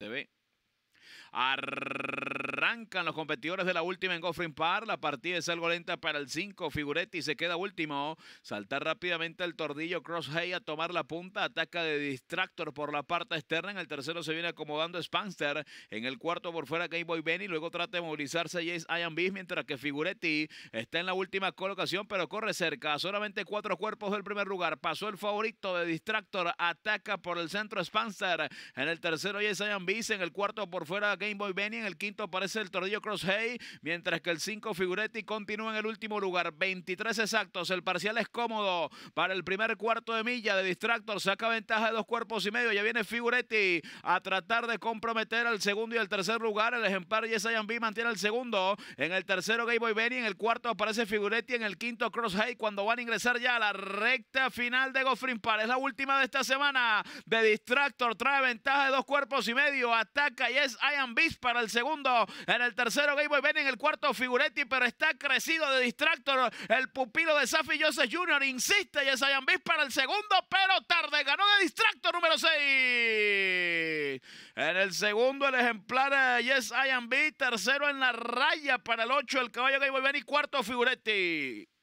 Do Arrancan los competidores de la última en Goffrin Par. La partida es algo lenta para el 5. Figuretti se queda último. Saltar rápidamente el tordillo Crosshay a tomar la punta. Ataca de Distractor por la parte externa. En el tercero se viene acomodando Spanster. En el cuarto por fuera Game Boy Benny. Luego trata de movilizarse Jace Ian Beast. Mientras que Figuretti está en la última colocación, pero corre cerca. Solamente cuatro cuerpos del primer lugar. Pasó el favorito de Distractor. Ataca por el centro Spanster. En el tercero Jace Ian Beast. En el cuarto por fuera Game Boy Benny. En el quinto aparece el Tordillo Hay, Mientras que el 5 Figuretti continúa en el último lugar. 23 exactos. El parcial es cómodo para el primer cuarto de milla de Distractor. Saca ventaja de dos cuerpos y medio. Ya viene Figuretti a tratar de comprometer al segundo y al tercer lugar. El ejemplar Yes I B mantiene el segundo. En el tercero Game Boy Benny. En el cuarto aparece Figuretti. En el quinto Cross Hay, Cuando van a ingresar ya a la recta final de Goffrin Par. Es la última de esta semana de Distractor. Trae ventaja de dos cuerpos y medio. Ataca y es Am bis para el segundo. En el tercero, Game Boy Ben. En el cuarto, Figuretti. Pero está crecido de distractor. El pupilo de Safi Joseph Jr. insiste. Y es para el segundo, pero tarde. Ganó de distractor número 6. En el segundo, el ejemplar eh, Yes I Tercero en la raya para el 8, el caballo Game Boy Ben. Y cuarto, Figuretti.